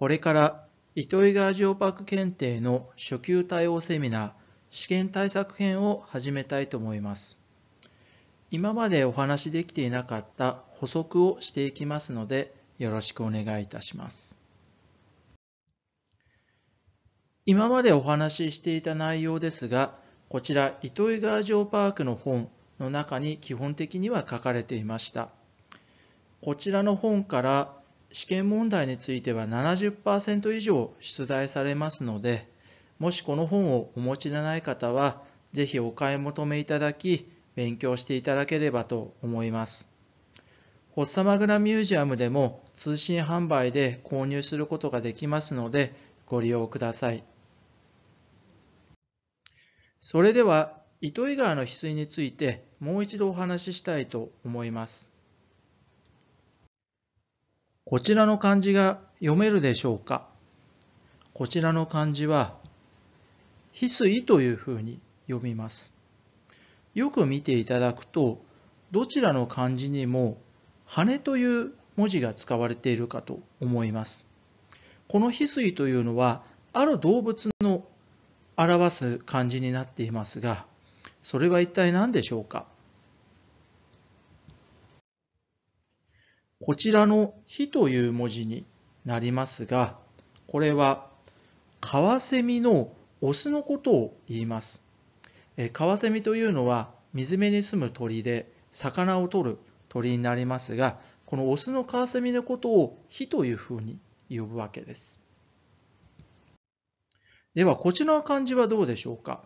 これから糸魚川ジオパーク検定の初級対応セミナー試験対策編を始めたいと思います。今までお話しできていなかった補足をしていきますのでよろしくお願いいたします。今までお話ししていた内容ですが、こちら糸魚川城パークの本の中に基本的には書かれていました。こちらの本から試験問題については70%以上出題されますので、もしこの本をお持ちでない方は、ぜひお買い求めいただき、勉強していただければと思います。ホッサマグラミュージアムでも通信販売で購入することができますので、ご利用ください。それでは、糸魚川の翡翠についてもう一度お話ししたいと思います。こちらの漢字が読めるでしょうかこちらの漢字は、翡翠というふうに読みます。よく見ていただくと、どちらの漢字にも、羽という文字が使われているかと思います。この翡翠というのは、ある動物の表す漢字になっていますが、それは一体何でしょうかこちらの日という文字になりますが、これはカワセミのオスのことを言います。カワセミというのは水辺に住む鳥で魚を捕る鳥になりますが、このオスのカワセミのことを火というふうに呼ぶわけです。では、こちらの漢字はどうでしょうか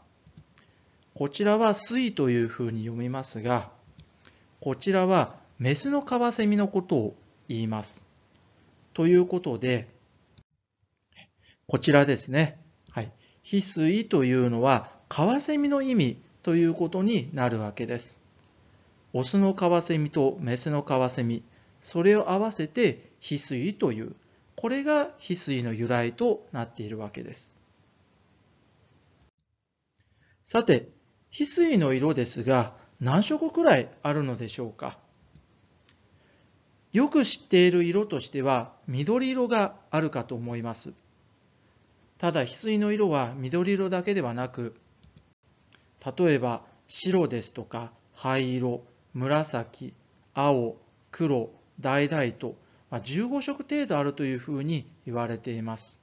こちらは水というふうに読みますが、こちらはメスのカワセミのことを言います。ということで、こちらですね。はい。翡翠というのは、カワセミの意味ということになるわけです。オスのカワセミとメスのカワセミ、それを合わせて翡翠という、これが翡翠の由来となっているわけです。さて、翡翠の色ですが、何色くらいあるのでしょうかよく知っている色としては緑色があるかと思います。ただ翡翠の色は緑色だけではなく、例えば白ですとか灰色、紫、青、黒、橙と15色程度あるというふうに言われています。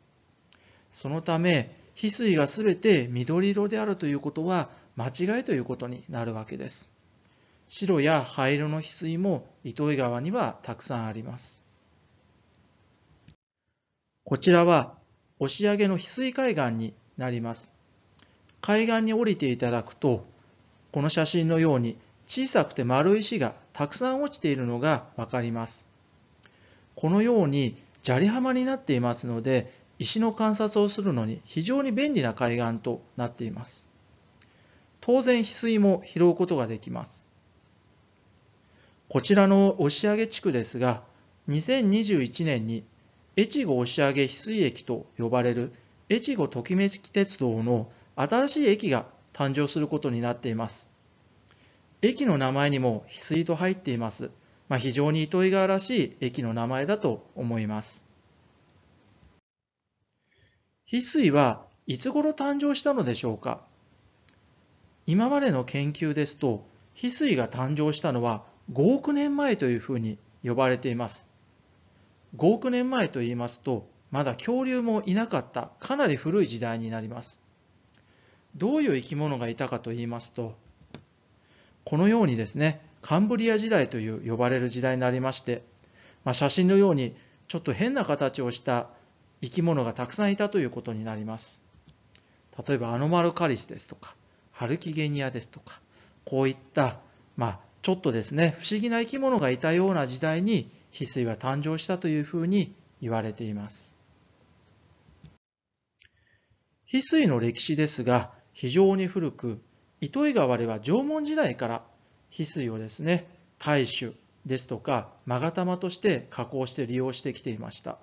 そのため、翡翠がすべて緑色であるということは間違いということになるわけです。白や灰色の翡翠も糸魚川にはたくさんあります。こちらは押上の翡翠海岸になります。海岸に降りていただくと、この写真のように小さくて丸い石がたくさん落ちているのがわかります。このように砂利浜になっていますので、石の観察をするのに非常に便利な海岸となっています。当然翡翠も拾うことができます。こちらの押上地区ですが、2021年に越後押上翡翠駅と呼ばれる越後ときめき鉄道の新しい駅が誕生することになっています。駅の名前にも翡翠と入っています。まあ、非常に糸魚川らしい駅の名前だと思います。翡翠はいつ頃誕生したのでしょうか今までの研究ですと翡翠が誕生したのは5億年前というふうに呼ばれています5億年前と言いますとまだ恐竜もいなかったかなり古い時代になりますどういう生き物がいたかと言いますとこのようにですねカンブリア時代という呼ばれる時代になりまして、まあ、写真のようにちょっと変な形をした生き物がたくさんいたということになります例えばアノマルカリスですとかハルキゲニアですとかこういった、まあ、ちょっとですね不思議な生き物がいたような時代に翡翠は誕生したというふうに言われています翡翠の歴史ですが非常に古く糸魚川では縄文時代から翡翠をですね大種ですとか勾玉として加工して利用してきていました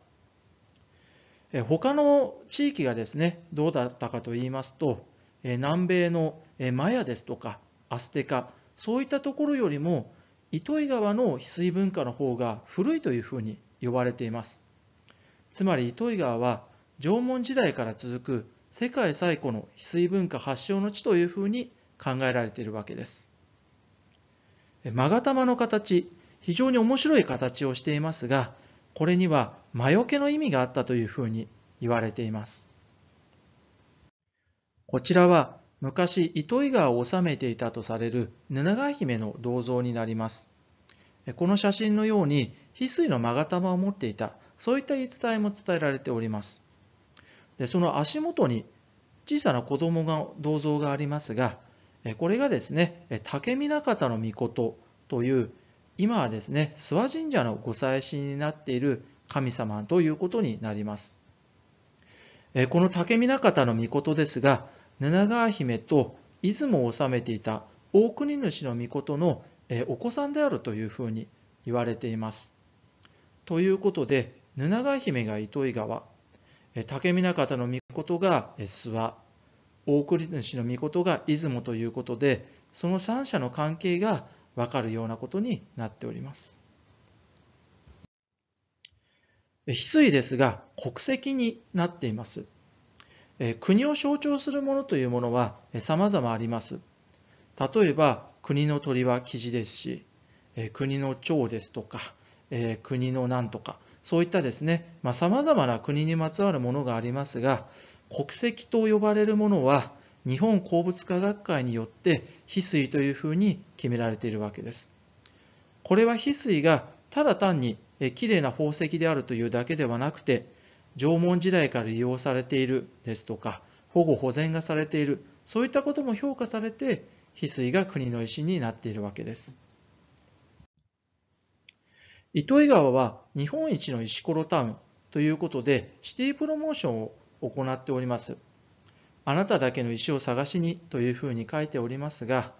他の地域がですねどうだったかと言いますと南米のマヤですとかアステカそういったところよりも糸魚川の翡翠文化の方が古いというふうに呼ばれていますつまり糸魚川は縄文時代から続く世界最古の翡翠文化発祥の地というふうに考えられているわけです勾玉の形非常に面白い形をしていますがこれには魔除けの意味があったというふうに言われていますこちらは昔糸魚川を治めていたとされる七川姫の銅像になりますこの写真のように翡翠の勾玉を持っていたそういった言い伝えも伝えられておりますでその足元に小さな子供が銅像がありますがこれがですね竹南方の命という今はですね諏訪神社のご祭神になっている神様ということになりますこの竹南方の命ですが柳川姫と出雲を治めていた大国主の御事のお子さんであるというふうに言われています。ということで柳川姫が糸魚川竹南方の御事が諏訪大国主の御事が出雲ということでその三者の関係が分かるようなことになっております。翡翠ですが国籍になっています。国を象徴するものというものは様々あります。例えば、国の鳥はキジですし、国の蝶ですとか、国のなんとか、そういったですね、まあ、様々な国にまつわるものがありますが、国籍と呼ばれるものは、日本鉱物科学会によって翡翠というふうに決められているわけです。これは翡翠がただ単に綺麗な宝石であるというだけではなくて、縄文時代から利用されているですとか保護保全がされているそういったことも評価されて翡翠が国の石になっているわけです糸魚川は日本一の石ころタウンということでシティプロモーションを行っておりますあなただけの石を探しにというふうに書いておりますが、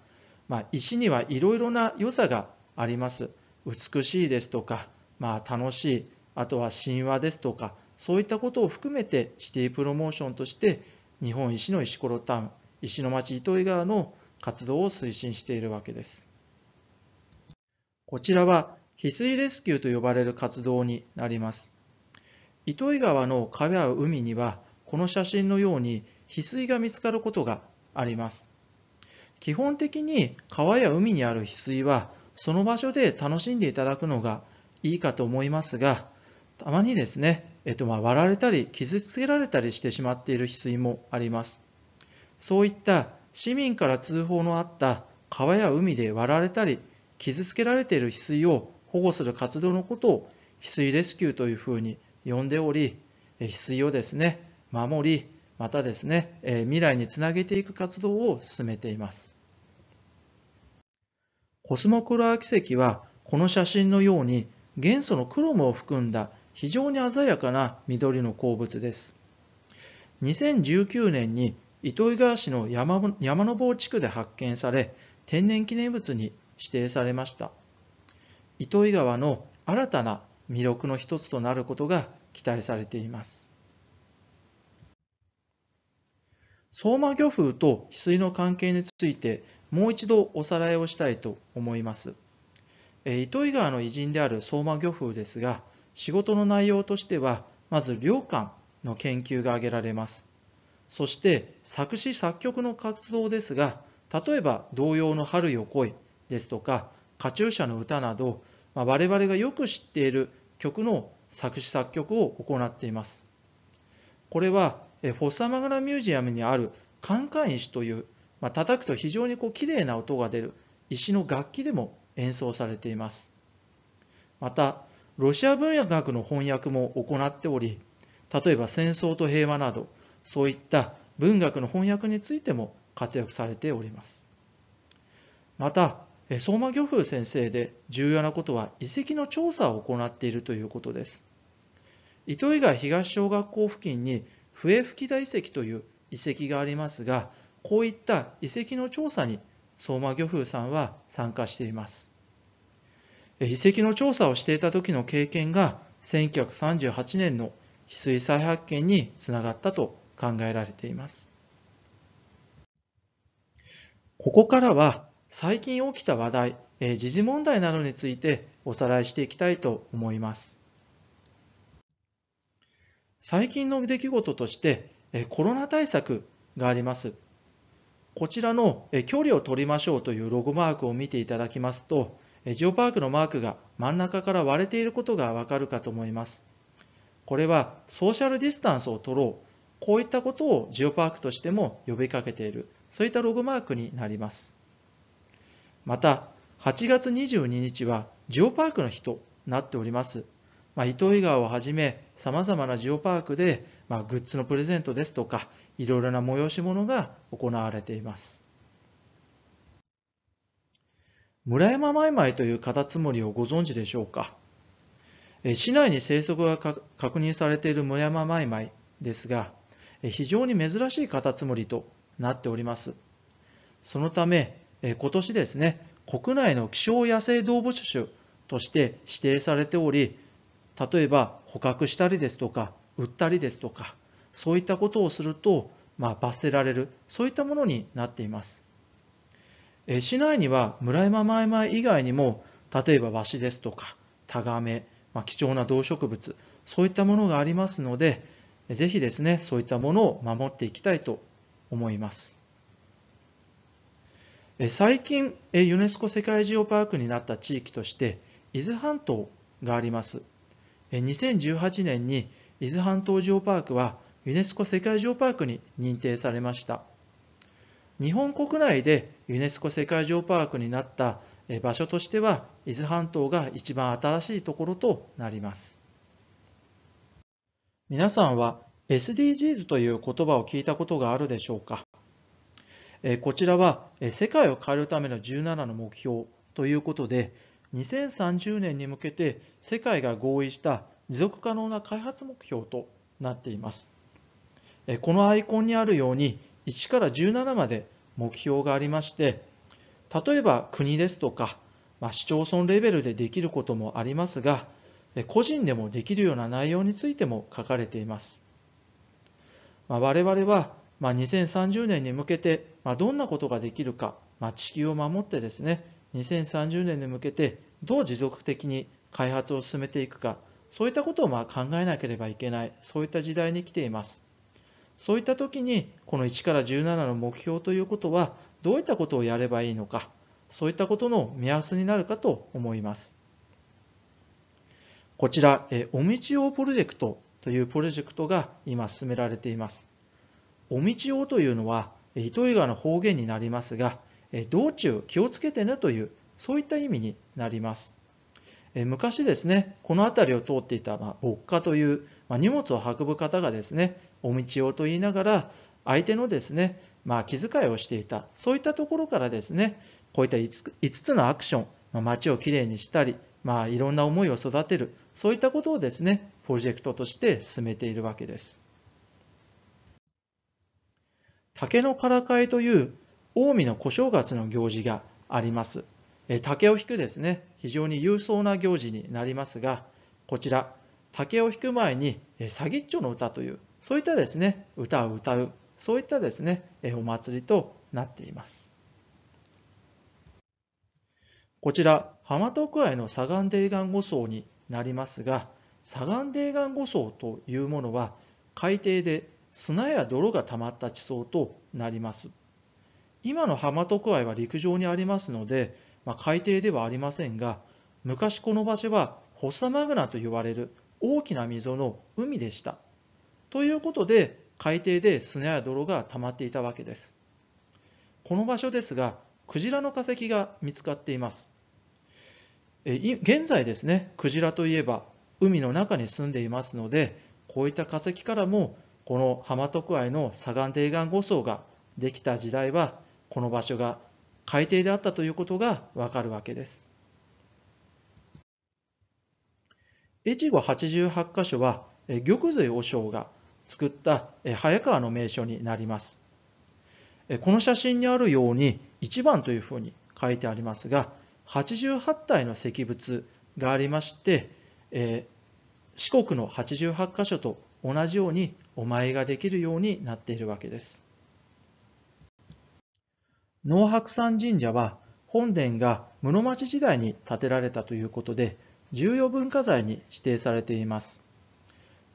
まあ、石にはいろいろな良さがあります美しいですとか、まあ、楽しいあとは神話ですとかそういったことを含めてシティプロモーションとして日本石の石ころタウン石町糸魚川の活動を推進しているわけです。こちらは翡翠レスキューと呼ばれる活動になります。糸魚川の川や海にはこの写真のように翡翠が見つかることがあります。基本的に川や海にある翡翠はその場所で楽しんでいただくのがいいかと思いますがたまにですねえっと、まあ割られたり傷つけられたりしてしまっている翡翠もあります。そういった市民から通報のあった川や海で割られたり傷つけられている翡翠を保護する活動のことを翡翠レスキューというふうに呼んでおり翡翠をですね守りまたですね未来につなげていく活動を進めていますコスモクロア奇跡はこの写真のように元素のクロムを含んだ非常に鮮やかな緑の鉱物です。2019年に糸魚川市の山山の坊地区で発見され天然記念物に指定されました糸魚川の新たな魅力の一つとなることが期待されています相馬漁風と翡翠の関係についてもう一度おさらいをしたいと思います糸魚川の偉人である相馬漁風ですが仕事の内容としては、まず良感の研究が挙げられます。そして作詞作曲の活動ですが、例えば童謡の春よ来いですとか、カチューシャの歌など、まあ、我々がよく知っている曲の作詞作曲を行っています。これはフォッサマグナミュージアムにあるカンカンン石という、まあ、叩くと非常にこう綺麗な音が出る石の楽器でも演奏されています。またロシア文学の翻訳も行っており、例えば戦争と平和など、そういった文学の翻訳についても活躍されております。また、相馬漁夫先生で重要なことは遺跡の調査を行っているということです。糸魚川東小学校付近に笛吹田遺跡という遺跡がありますが、こういった遺跡の調査に相馬漁夫さんは参加しています。遺跡の調査をしていた時の経験が1938年の翡翠再発見につながったと考えられています。ここからは最近起きた話題、え時事問題などについておさらいしていきたいと思います。最近の出来事として、えコロナ対策があります。こちらの、え距離を取りましょうというロゴマークを見ていただきますと、ジオパークのマークが真ん中から割れていることがわかるかと思います。これはソーシャルディスタンスを取ろう、こういったことをジオパークとしても呼びかけている、そういったログマークになります。また、8月22日はジオパークの日となっております。まあ、伊東川をはじめ、さまざまなジオパークで、まあ、グッズのプレゼントですとか、いろいろな催し物が行われています。村山マイマイというカタツムリをご存知でしょうか市内に生息が確認されている村山マイマイですが非常に珍しいカタツムリとなっておりますそのため今年ですね国内の希少野生動物種として指定されており例えば捕獲したりですとか売ったりですとかそういったことをすると、まあ、罰せられるそういったものになっていますえ市内には村山前々以外にも例えばワシですとかタガメ、まあ、貴重な動植物そういったものがありますのでぜひですねそういったものを守っていきたいと思います最近ユネスコ世界ジオパークになった地域として伊豆半島があります2018年に伊豆半島ジオパークはユネスコ世界ジオパークに認定されました日本国内でユネスコ世界情パークになった場所としては伊豆半島が一番新しいところとなります皆さんは SDGs という言葉を聞いたことがあるでしょうかこちらは世界を変えるための17の目標ということで2030年に向けて世界が合意した持続可能な開発目標となっていますこのアイコンにあるように1から17まで目標がありまして例えば国ですとか、まあ、市町村レベルでできることもありますが個人でもできるような内容についても書かれています、まあ、我々は、まあ、2030年に向けて、まあ、どんなことができるか、まあ、地球を守ってですね2030年に向けてどう持続的に開発を進めていくかそういったことをまあ考えなければいけないそういった時代に来ていますそういった時にこの1から17の目標ということはどういったことをやればいいのかそういったことの目安になるかと思います。こちら、えおみち用プロジェクトというプロジェクトが今進められています。おみち用というのは糸魚川の方言になりますが、え道中気をつけてねというそういった意味になります。え昔ですね、この辺りを通っていた、まあ、牧歌という、まあ、荷物を運ぶ方がですね、お道をと言いながら、相手のですね、まあ、気遣いをしていた、そういったところからですね、こういった 5, 5つのアクション、まあ、街をきれいにしたり、まあ、いろんな思いを育てる、そういったことをですね、プロジェクトとして進めているわけです。竹のからかいという近江の小正月の行事があります。竹を引くですね、非常に勇壮な行事になりますが、こちら、竹を引く前に、詐欺っちょの歌という、そういったですね、歌を歌う、そういったですね、お祭りとなっています。こちら、浜徳愛の左岸泥岩五層になりますが、左岸泥岩五層というものは、海底で砂や泥が溜まった地層となります。今の浜徳愛は陸上にありますので、まあ、海底ではありませんが、昔この場所は、ホサマグナと呼ばれる大きな溝の海でした。ということで海底で砂や泥が溜まっていたわけですこの場所ですがクジラの化石が見つかっていますえ現在ですねクジラといえば海の中に住んでいますのでこういった化石からもこの浜徳愛の砂岩泥岩護層ができた時代はこの場所が海底であったということがわかるわけです。越後88箇所は玉髄和尚が作った早川の名所になります。この写真にあるように1番というふうに書いてありますが88体の石仏がありまして、え四国の88箇所と同じようにお参りができるようになっているわけです。能白山神社は本殿が室町時代に建てられたということで重要文化財に指定されています。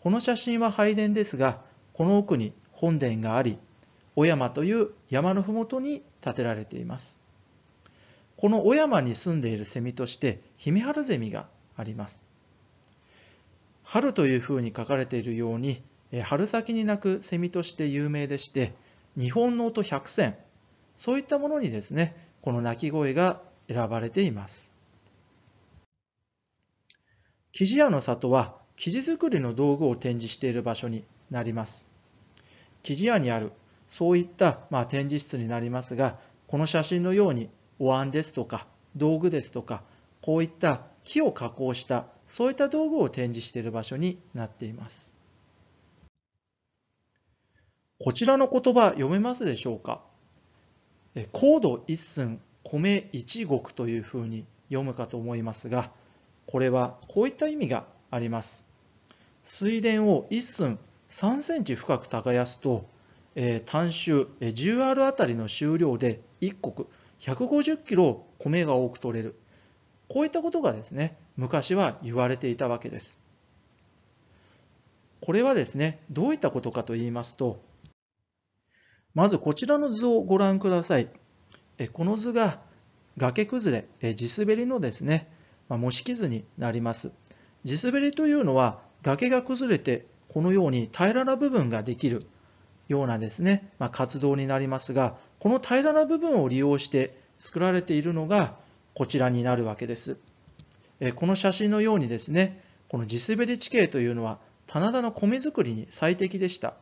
この写真は拝殿ですが、この奥に本殿があり、小山という山のふもとに建てられています。この小山に住んでいるセミとして、ヒメハルゼミがあります。春というふうに書かれているように、春先に鳴くセミとして有名でして、日本の音百選、そういったものにですね、この鳴き声が選ばれています。木地屋の里は生地作りの道具を展示している場所になります。生地屋にあるそういった、まあ、展示室になりますが、この写真のようにお椀ですとか道具ですとか、こういった木を加工したそういった道具を展示している場所になっています。こちらの言葉読めますでしょうか高度一寸米一石というふうに読むかと思いますが、これはこういった意味があります。水田を1寸3センチ深く耕すと、えー、単収、え 10R あたりの収量で1国150キロ米が多く取れる。こういったことがですね、昔は言われていたわけです。これはですね、どういったことかと言いますと、まずこちらの図をご覧ください。えこの図が崖崩れ、え地滑りのですね、まあ、模式図になります。地滑りというのは崖が崩れてこのように平らな部分ができるようなですね、まあ、活動になりますがこの平らな部分を利用して作られているのがこちらになるわけです。この写真のようにですねこの地滑り地形というのは棚田の米作りに最適でした。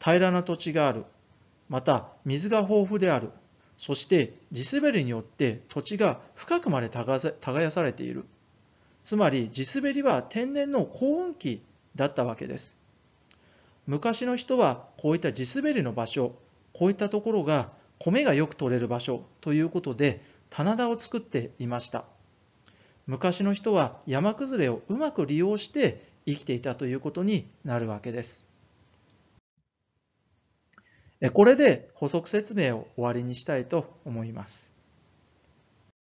平らな土地があるまた水が豊富であるそして地滑りによって土地が深くまで耕されているつまり地滑りは天然の高温期だったわけです昔の人はこういった地滑りの場所こういったところが米がよく取れる場所ということで棚田を作っていました昔の人は山崩れをうまく利用して生きていたということになるわけですこれで補足説明を終わりにしたいと思います